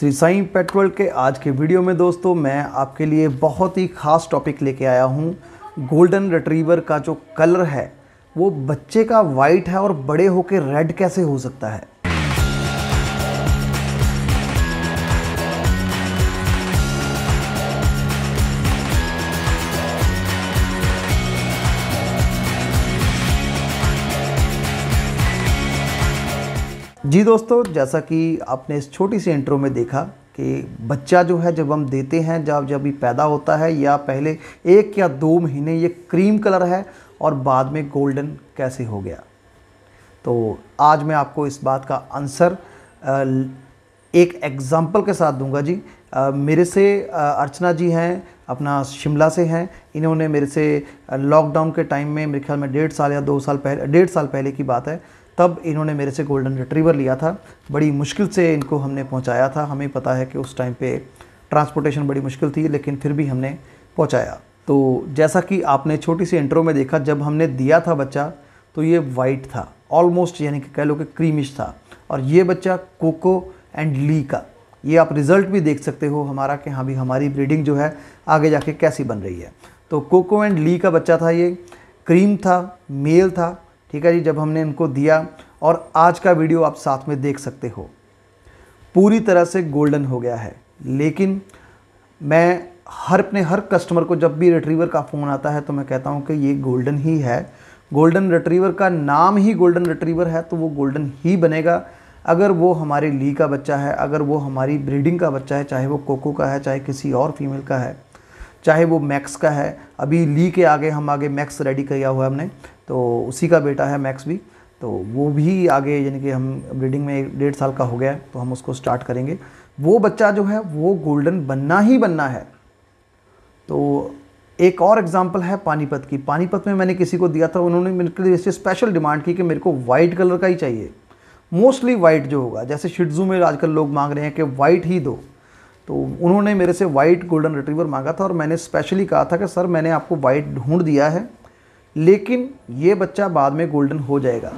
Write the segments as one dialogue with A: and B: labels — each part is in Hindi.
A: श्री साईं पेट्रोल के आज के वीडियो में दोस्तों मैं आपके लिए बहुत ही ख़ास टॉपिक लेके आया हूँ गोल्डन रिट्रीवर का जो कलर है वो बच्चे का वाइट है और बड़े होके रेड कैसे हो सकता है जी दोस्तों जैसा कि आपने इस छोटी सी इंट्रो में देखा कि बच्चा जो है जब हम देते हैं जब जब भी पैदा होता है या पहले एक या दो महीने ये क्रीम कलर है और बाद में गोल्डन कैसे हो गया तो आज मैं आपको इस बात का आंसर एक एग्ज़ाम्पल के साथ दूंगा जी मेरे से अर्चना जी हैं अपना शिमला से हैं इन्होंने मेरे से लॉकडाउन के टाइम में मेरे ख्याल में डेढ़ साल या दो साल पहले डेढ़ साल पहले की बात है तब इन्होंने मेरे से गोल्डन रिट्रीवर लिया था बड़ी मुश्किल से इनको हमने पहुंचाया था हमें पता है कि उस टाइम पे ट्रांसपोर्टेशन बड़ी मुश्किल थी लेकिन फिर भी हमने पहुंचाया तो जैसा कि आपने छोटी सी इंट्रो में देखा जब हमने दिया था बच्चा तो ये वाइट था ऑलमोस्ट यानी कि कह लो कि क्रीमिश था और ये बच्चा कोको एंड ली का ये आप रिज़ल्ट भी देख सकते हो हमारा कि हाँ भी हमारी ब्रीडिंग जो है आगे जाके कैसी बन रही है तो कोको एंड ली का बच्चा था ये क्रीम था मेल था ठीक है जी जब हमने इनको दिया और आज का वीडियो आप साथ में देख सकते हो पूरी तरह से गोल्डन हो गया है लेकिन मैं हर अपने हर कस्टमर को जब भी रिट्रीवर का फ़ोन आता है तो मैं कहता हूँ कि ये गोल्डन ही है गोल्डन रिट्रीवर का नाम ही गोल्डन रिट्रीवर है तो वो गोल्डन ही बनेगा अगर वो हमारे ली का बच्चा है अगर वो हमारी ब्रीडिंग का बच्चा है चाहे वो कोको का है चाहे किसी और फीमेल का है चाहे वो मैक्स का है अभी ली के आगे हम आगे मैक्स रेडी किया हुआ है हमने तो उसी का बेटा है मैक्स भी तो वो भी आगे यानी कि हम ब्रीडिंग में डेढ़ साल का हो गया है तो हम उसको स्टार्ट करेंगे वो बच्चा जो है वो गोल्डन बनना ही बनना है तो एक और एग्जाम्पल है पानीपत की पानीपत में मैंने किसी को दिया था उन्होंने मेरे लिए इससे स्पेशल डिमांड की कि मेरे को वाइट कलर का ही चाहिए मोस्टली वाइट जो होगा जैसे शिडजू में आजकल लोग मांग रहे हैं कि वाइट ही दो तो उन्होंने मेरे से वाइट गोल्डन रिट्रीवर मांगा था और मैंने स्पेशली कहा था कि सर मैंने आपको वाइट ढूंढ दिया है लेकिन ये बच्चा बाद में गोल्डन हो जाएगा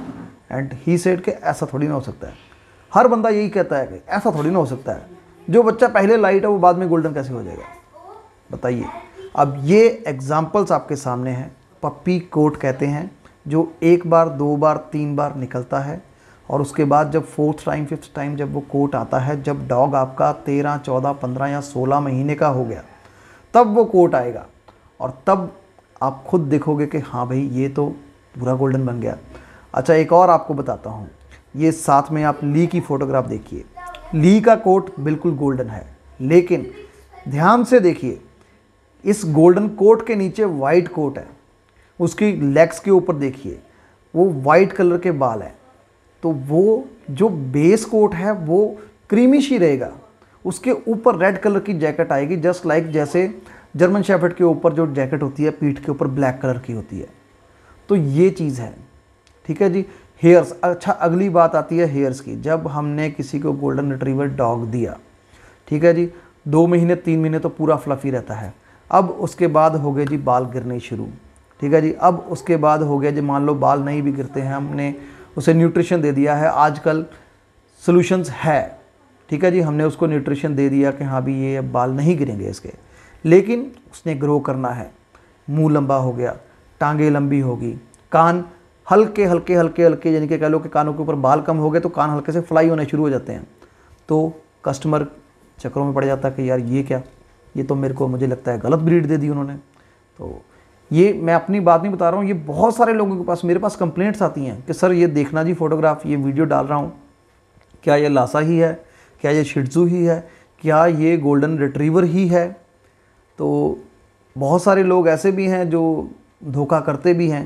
A: एंड ही सेड के ऐसा थोड़ी ना हो सकता है हर बंदा यही कहता है कि ऐसा थोड़ी ना हो सकता है जो बच्चा पहले लाइट है वो बाद में गोल्डन कैसे हो जाएगा बताइए अब ये एग्ज़ाम्पल्स आपके सामने हैं पप्पी कोट कहते हैं जो एक बार दो बार तीन बार निकलता है और उसके बाद जब फोर्थ टाइम फिफ्थ टाइम जब वो कोट आता है जब डॉग आपका तेरह चौदह पंद्रह या सोलह महीने का हो गया तब वो कोट आएगा और तब आप खुद देखोगे कि हाँ भाई ये तो पूरा गोल्डन बन गया अच्छा एक और आपको बताता हूँ ये साथ में आप ली की फ़ोटोग्राफ देखिए ली का कोट बिल्कुल गोल्डन है लेकिन ध्यान से देखिए इस गोल्डन कोट के नीचे वाइट कोट है उसकी लेग्स के ऊपर देखिए वो वाइट कलर के बाल हैं तो वो जो बेस कोट है वो क्रीमिश ही रहेगा उसके ऊपर रेड कलर की जैकेट आएगी जस्ट लाइक like जैसे जर्मन शेफर्ड के ऊपर जो जैकेट होती है पीठ के ऊपर ब्लैक कलर की होती है तो ये चीज़ है ठीक है जी हेयर्स अच्छा अगली बात आती है हेयर्स की जब हमने किसी को गोल्डन रिट्रीवर डॉग दिया ठीक है जी दो महीने तीन महीने तो पूरा फ्लफ़ी रहता है अब उसके बाद हो गए जी बाल गिरने शुरू ठीक है जी अब उसके बाद हो गया जी मान लो बाल नहीं भी गिरते हैं हमने उसे न्यूट्रिशन दे दिया है आजकल सोल्यूशंस है ठीक है जी हमने उसको न्यूट्रिशन दे दिया कि हाँ भी ये बाल नहीं गिरेंगे इसके लेकिन उसने ग्रो करना है मुंह लंबा हो गया टांगे लंबी होगी कान हल्के हल्के हल्के हल्के यानी कि कह लो कि कानों के ऊपर बाल कम हो गए तो कान हल्के से फ्लाई होने शुरू हो जाते हैं तो कस्टमर चक्करों में पड़ जाता है कि यार ये क्या ये तो मेरे को मुझे लगता है गलत ब्रीड दे दी उन्होंने तो ये मैं अपनी बात नहीं बता रहा हूँ ये बहुत सारे लोगों के पास मेरे पास कंप्लेंट्स आती हैं कि सर ये देखना जी फ़ोटोग्राफ ये वीडियो डाल रहा हूँ क्या ये लासा ही है क्या ये शिडजू ही है क्या ये गोल्डन रिट्रीवर ही है तो बहुत सारे लोग ऐसे भी हैं जो धोखा करते भी हैं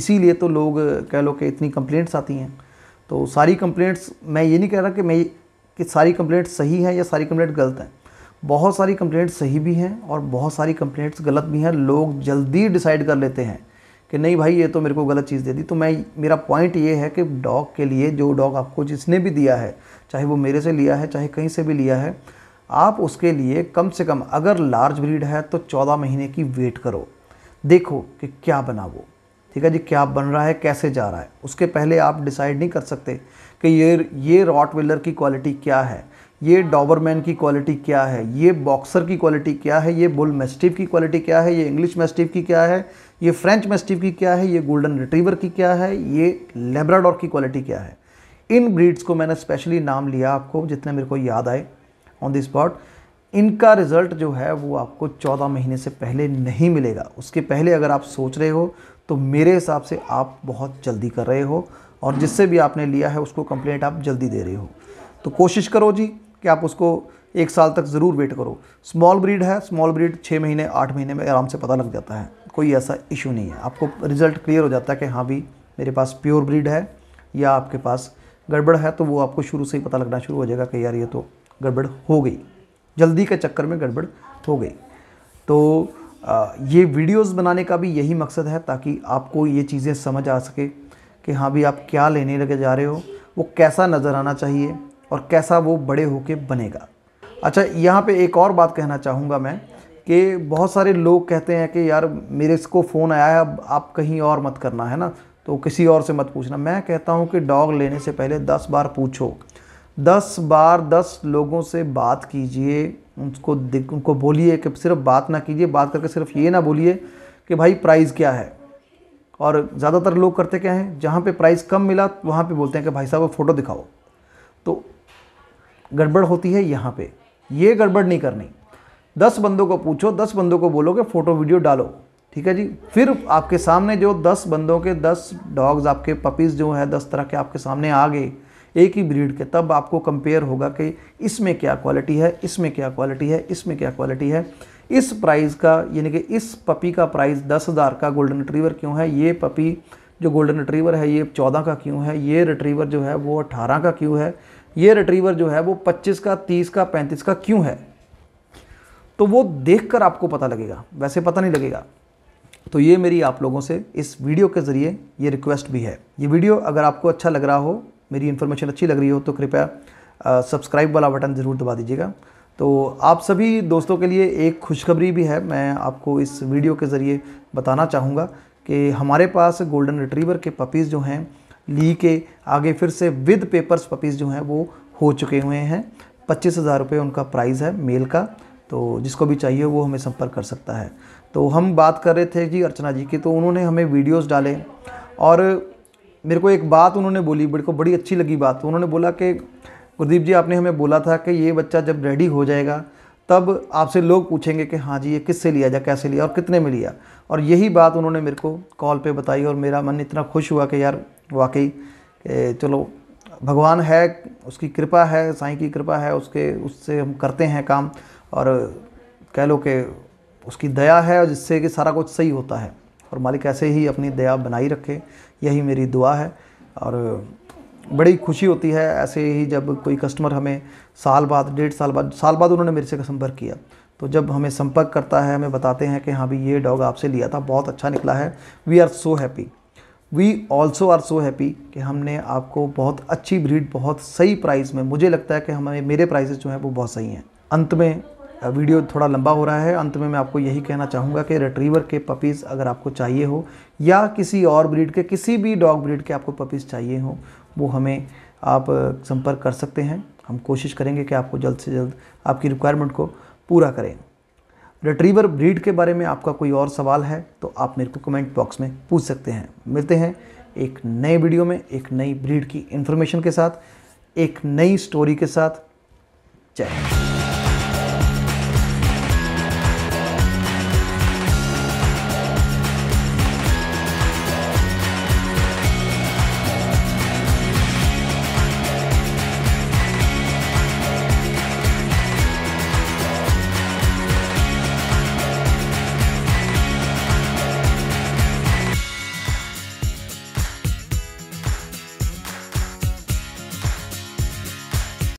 A: इसीलिए तो लोग कह लो कि इतनी कंप्लेंट्स आती हैं तो सारी कंप्लेंट्स मैं ये नहीं कह रहा कि मैं कि सारी कंप्लेंट्स सही हैं या सारी कंप्लेंट गलत हैं बहुत सारी कंप्लेंट्स सही भी हैं और बहुत सारी कंप्लेंट्स गलत भी हैं लोग जल्दी डिसाइड कर लेते हैं कि नहीं भाई ये तो मेरे को गलत चीज़ दे दी तो मैं मेरा पॉइंट ये है कि डॉग के लिए जो डॉग आपको जिसने भी दिया है चाहे वो मेरे से लिया है चाहे कहीं से भी लिया है आप उसके लिए कम से कम अगर लार्ज ब्रीड है तो चौदह महीने की वेट करो देखो कि क्या बना वो ठीक है जी क्या बन रहा है कैसे जा रहा है उसके पहले आप डिसाइड नहीं कर सकते कि ये ये रॉट की क्वालिटी क्या है ये डॉबरमैन की क्वालिटी क्या है ये बॉक्सर की क्वालिटी क्या है ये बुल मेस्टिव की क्वालिटी क्या है ये इंग्लिश मेस्टिव की क्या है ये फ्रेंच मेस्टिव की क्या है ये गोल्डन रिट्रीवर की क्या है ये लेब्राडोर की क्वालिटी क्या है इन ब्रीड्स को मैंने स्पेशली नाम लिया आपको जितने मेरे को याद आए ऑन द स्पॉट इनका रिज़ल्ट जो है वो आपको चौदह महीने से पहले नहीं मिलेगा उसके पहले अगर आप सोच रहे हो तो मेरे हिसाब से आप बहुत जल्दी कर रहे हो और जिससे भी आपने लिया है उसको कंप्लेंट आप जल्दी दे रहे हो तो कोशिश करो जी कि आप उसको एक साल तक ज़रूर वेट करो स्मॉल ब्रीड है स्मॉल ब्रीड छः महीने आठ महीने में आराम से पता लग जाता है कोई ऐसा इशू नहीं है आपको रिज़ल्ट क्लियर हो जाता है कि हाँ भी मेरे पास प्योर ब्रीड है या आपके पास गड़बड़ है तो वो आपको शुरू से ही पता लगना शुरू हो जाएगा कि यार ये तो गड़बड़ हो गई जल्दी के चक्कर में गड़बड़ हो गई तो ये वीडियोस बनाने का भी यही मकसद है ताकि आपको ये चीज़ें समझ आ सके कि हाँ भी आप क्या लेने लगे जा रहे हो वो कैसा नज़र आना चाहिए और कैसा वो बड़े होके बनेगा अच्छा यहाँ पे एक और बात कहना चाहूँगा मैं कि बहुत सारे लोग कहते हैं कि यार मेरे इसको फ़ोन आया है अब आप कहीं और मत करना है ना तो किसी और से मत पूछना मैं कहता हूँ कि डॉग लेने से पहले दस बार पूछो दस बार दस लोगों से बात कीजिए उनको उनको बोलिए कि सिर्फ बात ना कीजिए बात करके सिर्फ ये ना बोलिए कि भाई प्राइस क्या है और ज़्यादातर लोग करते क्या हैं जहाँ पे प्राइस कम मिला वहाँ पे बोलते हैं कि भाई साहब वो फ़ोटो दिखाओ तो गड़बड़ होती है यहाँ पे ये गड़बड़ नहीं करनी दस बंदों को पूछो दस बंदों को बोलो कि फ़ोटो वीडियो डालो ठीक है जी फिर आपके सामने जो दस बंदों के दस डॉग्स आपके पपीज़ जो हैं दस तरह के आपके सामने आ गए एक ही ब्रीड के तब आपको कंपेयर होगा कि इसमें क्या क्वालिटी है इसमें क्या क्वालिटी है इसमें क्या क्वालिटी है इस प्राइस का यानी कि इस पपी का प्राइस दस हज़ार का गोल्डन रिट्रीवर क्यों है ये पपी जो गोल्डन रिट्रीवर है ये चौदह का क्यों है ये रिट्रीवर जो है वो अट्ठारह का क्यों है ये रिट्रीवर जो है वो पच्चीस का तीस का पैंतीस का क्यों है तो वो देख कर आपको पता लगेगा वैसे पता नहीं लगेगा तो ये मेरी आप लोगों से इस वीडियो के ज़रिए ये रिक्वेस्ट भी है ये वीडियो अगर आपको अच्छा लग रहा हो मेरी इन्फॉर्मेशन अच्छी लग रही हो तो कृपया सब्सक्राइब वाला बटन ज़रूर दबा दीजिएगा तो आप सभी दोस्तों के लिए एक खुशखबरी भी है मैं आपको इस वीडियो के ज़रिए बताना चाहूँगा कि हमारे पास गोल्डन रिट्रीवर के पपीज़ जो हैं ली के आगे फिर से विद पेपर्स पपीज़ जो हैं वो हो चुके हुए हैं पच्चीस हज़ार रुपये उनका प्राइस है मेल का तो जिसको भी चाहिए वो हमें संपर्क कर सकता है तो हम बात कर रहे थे जी अर्चना जी की तो उन्होंने हमें वीडियोस डाले और मेरे को एक बात उन्होंने बोली मेरे को बड़ी अच्छी लगी बात उन्होंने बोला कि गुरदीप जी आपने हमें बोला था कि ये बच्चा जब रेडी हो जाएगा तब आपसे लोग पूछेंगे कि हाँ जी ये किससे लिया जा कैसे लिया और कितने में लिया और यही बात उन्होंने मेरे को कॉल पे बताई और मेरा मन इतना खुश हुआ कि यार वाकई चलो भगवान है उसकी कृपा है साईं की कृपा है उसके उससे हम करते हैं काम और कह लो कि उसकी दया है और जिससे कि सारा कुछ सही होता है और मालिक ऐसे ही अपनी दया बनाई रखे यही मेरी दुआ है और बड़ी खुशी होती है ऐसे ही जब कोई कस्टमर हमें साल बाद डेढ़ साल बाद साल बाद उन्होंने मेरे से संपर्क किया तो जब हमें संपर्क करता है हमें बताते हैं कि हाँ भाई ये डॉग आपसे लिया था बहुत अच्छा निकला है we are so happy we also are so happy कि हमने आपको बहुत अच्छी ब्रीड बहुत सही प्राइस में मुझे लगता है कि हमारे मेरे प्राइसेस जो हैं वो बहुत सही हैं अंत में वीडियो थोड़ा लंबा हो रहा है अंत में मैं आपको यही कहना चाहूँगा कि रिट्रीवर के पपीज़ अगर आपको चाहिए हो या किसी और ब्रीड के किसी भी डॉग ब्रीड के आपको पपीज़ चाहिए हो वो हमें आप संपर्क कर सकते हैं हम कोशिश करेंगे कि आपको जल्द से जल्द आपकी रिक्वायरमेंट को पूरा करें रिट्रीवर ब्रीड के बारे में आपका कोई और सवाल है तो आप मेरे को कमेंट बॉक्स में पूछ सकते हैं मिलते हैं एक नए वीडियो में एक नई ब्रीड की इन्फॉर्मेशन के साथ एक नई स्टोरी के साथ जय